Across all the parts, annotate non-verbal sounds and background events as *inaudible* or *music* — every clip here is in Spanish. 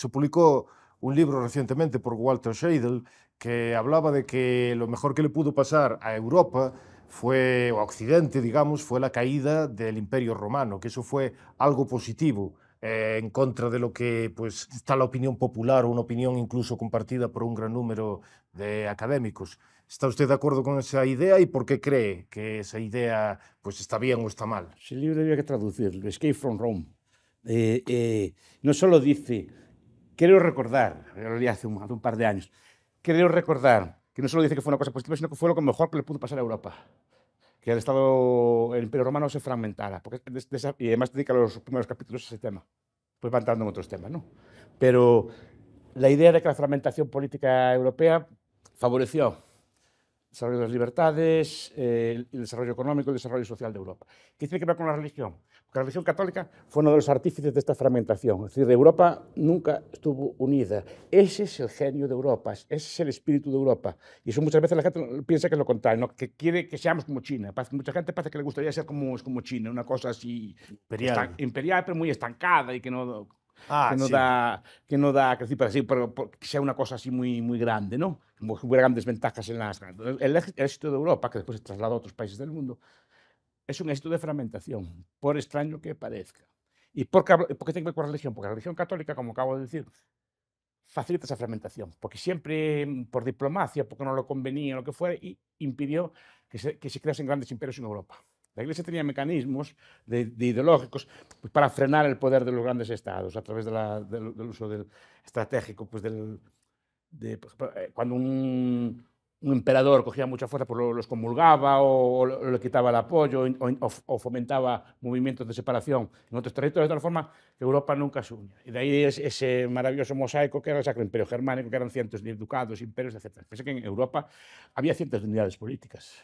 se publicó un libro recientemente por Walter Scheidel que hablaba de que lo mejor que le pudo pasar a Europa fue, o a Occidente, digamos, fue la caída del Imperio Romano, que eso fue algo positivo. Eh, en contra de lo que pues, está la opinión popular, o una opinión incluso compartida por un gran número de académicos. ¿Está usted de acuerdo con esa idea y por qué cree que esa idea pues, está bien o está mal? el libro había que traducirlo, Escape from Rome. Eh, eh, no solo dice Quiero recordar, lo leí hace un, par de años, quiero recordar que no solo dice que fue una cosa positiva, sino que fue lo mejor que le pudo pasar a Europa. Que el Estado, el Imperio Romano se fragmentara. Porque y además dedica los primeros capítulos a ese tema. Pues va entrando en otros temas, ¿no? Pero la idea de que la fragmentación política europea favoreció el desarrollo de las libertades, eh, el desarrollo económico, el desarrollo social de Europa. ¿Qué tiene que ver con la religión? La religión católica fue uno de los artífices de esta fragmentación. Es decir, Europa nunca estuvo unida. Ese es el genio de Europa, ese es el espíritu de Europa. Y eso muchas veces la gente piensa que es lo contrario, que quiere que seamos como China. Mucha gente parece que le gustaría ser como, como China, una cosa así imperial. pero muy estancada y que no, ah, no da que no da que decir, pero, que sea una cosa así muy, muy grande, ¿no? Como hubiera grandes ventajas en las... El, el éxito de Europa, que después se trasladó a otros países del mundo, es un éxito de fragmentación, por extraño que parezca. ¿Y por qué, tengo que ver con la religión? Porque la religión católica, como acabo de decir, facilita esa fragmentación, porque siempre mm, por diplomacia, porque no lo convenía, lo que fuera, y impidió que se, creasen grandes imperios en Europa. La Iglesia tenía mecanismos de, ideológicos pues, para frenar el poder de los grandes estados a través del, uso del, estratégico. Pues, de, pues, eh, cuando un, un emperador cogía mucha fuerza, pues los comulgaba o, le quitaba el apoyo o, fomentaba movimientos de separación en otros territorios, de tal forma que Europa nunca se unió. Y de ahí es ese maravilloso mosaico que era el Sacro Imperio Germánico, que eran cientos de ducados, imperios, etc. Pensé que en Europa había cientos de unidades políticas.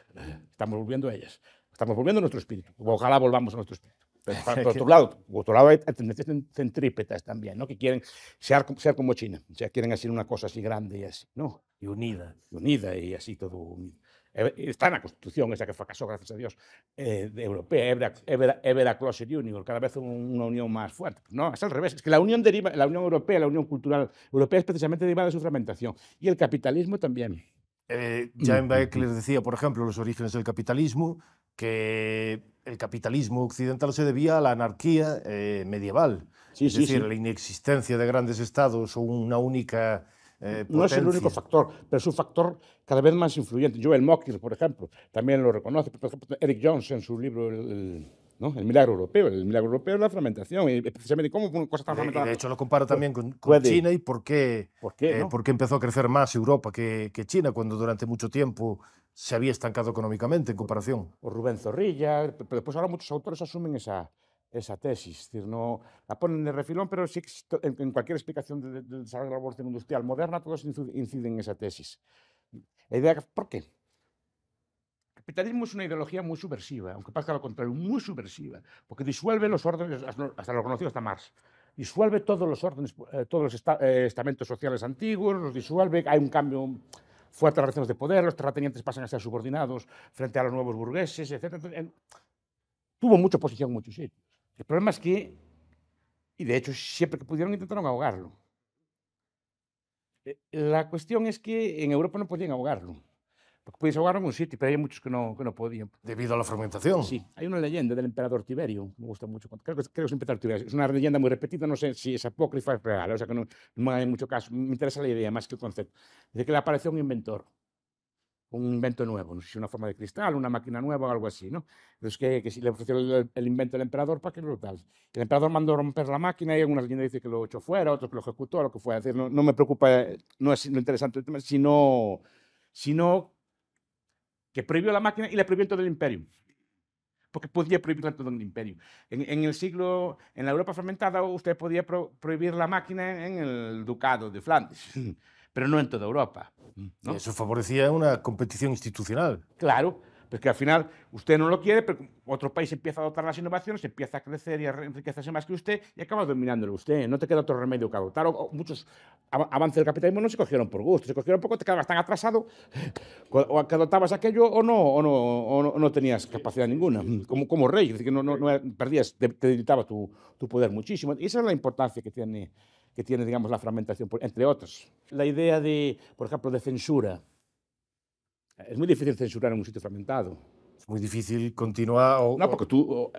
Estamos volviendo a ellas. Estamos volviendo a nuestro espíritu. Ojalá volvamos a nuestro espíritu. *laughs* por otro lado, por otro lado hay tendencias centrípetas también, ¿no? que quieren ser, ser como China, o sea, quieren hacer una cosa así grande y así, ¿no? Y unida. Y unida y así todo unido. Eh, eh, está la Constitución, esa que fracasó, gracias a Dios, eh, de europea, ever Union, cada vez una unión más fuerte. No, es al revés, es que la unión, deriva, la unión europea, la unión cultural europea es precisamente derivada de su fragmentación. Y el capitalismo también. Eh, mm, en mm, Beck mm. les decía, por ejemplo, los orígenes del capitalismo, que el capitalismo occidental se debía a la anarquía eh, medieval, es decir, la inexistencia de grandes estados o una única eh, no es el único factor, pero es un factor cada vez más influyente. Joel Mokyr, por ejemplo, también lo reconoce. Por ejemplo, Eric Jones en su libro el, milagro europeo. El milagro europeo es la fragmentación. Y precisamente cómo una cosa tan De, hecho, lo comparo pues, también con, China y por qué, ¿Por eh, empezó a crecer más Europa que China, cuando durante mucho tiempo se había estancado económicamente en comparación. O Rubén Zorrilla, pero después ahora muchos autores asumen esa, esa tesis. decir, no, la ponen de refilón, pero sí en, en cualquier explicación del de desarrollo la revolución industrial moderna todos inciden en esa tesis. La idea, ¿Por qué? El capitalismo es una ideología muy subversiva, aunque parezca lo contrario, muy subversiva, porque disuelve los órdenes, hasta lo conocido hasta Marx, disuelve todos los órdenes, eh, todos los eh, estamentos sociales antiguos, los disuelve, hay un cambio fuertes relaciones de poder, los terratenientes pasan a ser subordinados frente a los nuevos burgueses, etc. tuvo mucha oposición en muchos sitios. El problema es que, y de hecho siempre que pudieron intentaron ahogarlo. Eh, la cuestión es que en Europa no podían ahogarlo. Porque podías ahogar en un sitio, pero hay muchos que no, que no podían. Debido a la fermentación. Sí, hay una leyenda del emperador Tiberio, me gusta mucho. Creo que, creo es un emperador Tiberio. Es una leyenda muy repetida, no sé si es apócrifa o es real, o sea que no, no hay mucho caso. Me interesa la idea más que el concepto. Dice que le apareció un inventor, un invento nuevo, no sé si una forma de cristal, una máquina nueva o algo así, ¿no? Entonces, que, si le ofreció el, invento del emperador para que lo tal. El emperador mandó romper la máquina y algunas leyendas dicen que lo echó fuera, otros que lo ejecutó, lo que fue a decir. No, no, me preocupa, eh, no es lo interesante el tema, sino, sino que prohibió la máquina y la prohibió todo el imperio. Porque podía prohibir todo el imperio. En, el siglo, en la Europa fragmentada, usted podía prohibir la máquina en el ducado de Flandes, *laughs* pero no en toda Europa. eso favorecía una competición institucional. Claro, es que al final usted no lo quiere, pero otro país empieza a adoptar las innovaciones, empieza a crecer y a enriquecerse más que usted y acaba dominándolo usted. No te queda otro remedio que adoptar. muchos avances del capitalismo no se cogieron por gusto, se cogieron poco, te quedabas tan atrasado o que adoptabas aquello o no, o no, o no, tenías capacidad ninguna, como, como rey, es decir, que no, perdías, te, te debilitaba tu, poder muchísimo. Y esa es la importancia que tiene que tiene, digamos, la fragmentación, entre otros. La idea de, por ejemplo, de censura, es muy difícil censurar en un sitio fragmentado. Es muy difícil continuar. O, no, porque tú.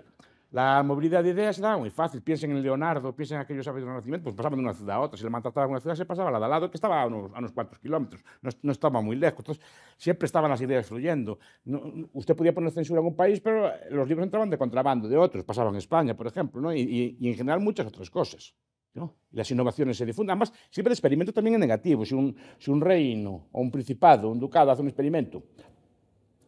la movilidad de ideas era muy fácil. Piensen en Leonardo, piensen en aquellos de del Renacimiento, pues pasaban de una ciudad a otra. Si le maltrataban una ciudad, se pasaba a la de al lado, que estaba a unos, cuantos kilómetros. No, estaba muy lejos. Entonces, siempre estaban las ideas fluyendo. No, usted podía poner censura en un país, pero los libros entraban de contrabando de otros. Pasaban en España, por ejemplo, y en general muchas otras cosas las innovaciones se difunden. Además, siempre el experimento también es negativo. Si un, reino o un principado, o un ducado hace un experimento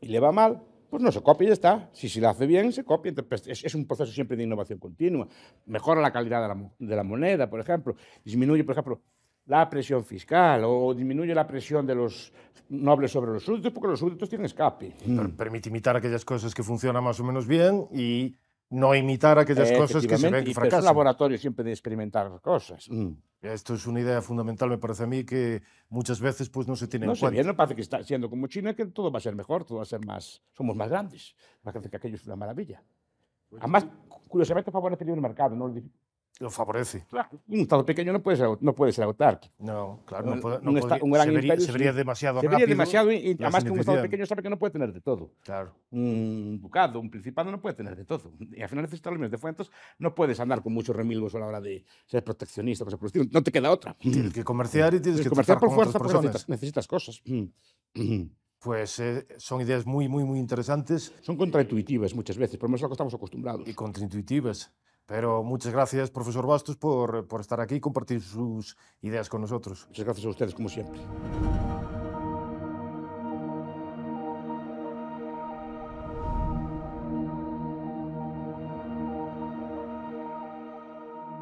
y le va mal, pues no se copia y ya está. Si se si lo hace bien, se copia. Pues, es, un proceso siempre de innovación continua. Mejora la calidad de la, moneda, por ejemplo. Disminuye, por ejemplo, la presión fiscal o disminuye la presión de los nobles sobre los súbditos porque los súbditos tienen escape. permite imitar aquellas cosas que funcionan más o menos bien y no imitar aquellas eh, cosas que se ven que fracasan. Es un laboratorio siempre de experimentar cosas. Mm. Esto es una idea fundamental, me parece a mí, que muchas veces pues, no se tiene en cuenta. No parece que está siendo como China, que todo va a ser mejor, todo va a ser más... Somos más grandes. Parece que aquello es una maravilla. Pues Además, curiosamente tenido el mercado, no lo favorece. Claro, un Estado pequeño no puede ser, no puede ser autárquico. No, claro, no, puede, no un, un, gran se vería, imperio. Se vería demasiado se vería demasiado y además que un Estado pequeño sabe que no puede tener de todo. Claro. Un ducado, un principado no puede tener de todo. Y al final necesitas los medios de fuentes. No puedes andar con muchos remilgos a la hora de ser proteccionista, pues, No te queda otra. Tienes que comerciar y tienes, que comerciar por fuerza porque necesitas, necesitas cosas. *clears throat* Pues eh, son ideas muy, muy, muy interesantes. Son contraintuitivas muchas veces, por lo menos a lo que estamos acostumbrados. Y contraintuitivas. Pero muchas gracias, profesor Bastos, por, por estar aquí y compartir sus ideas con nosotros. Muchas gracias a ustedes, como siempre.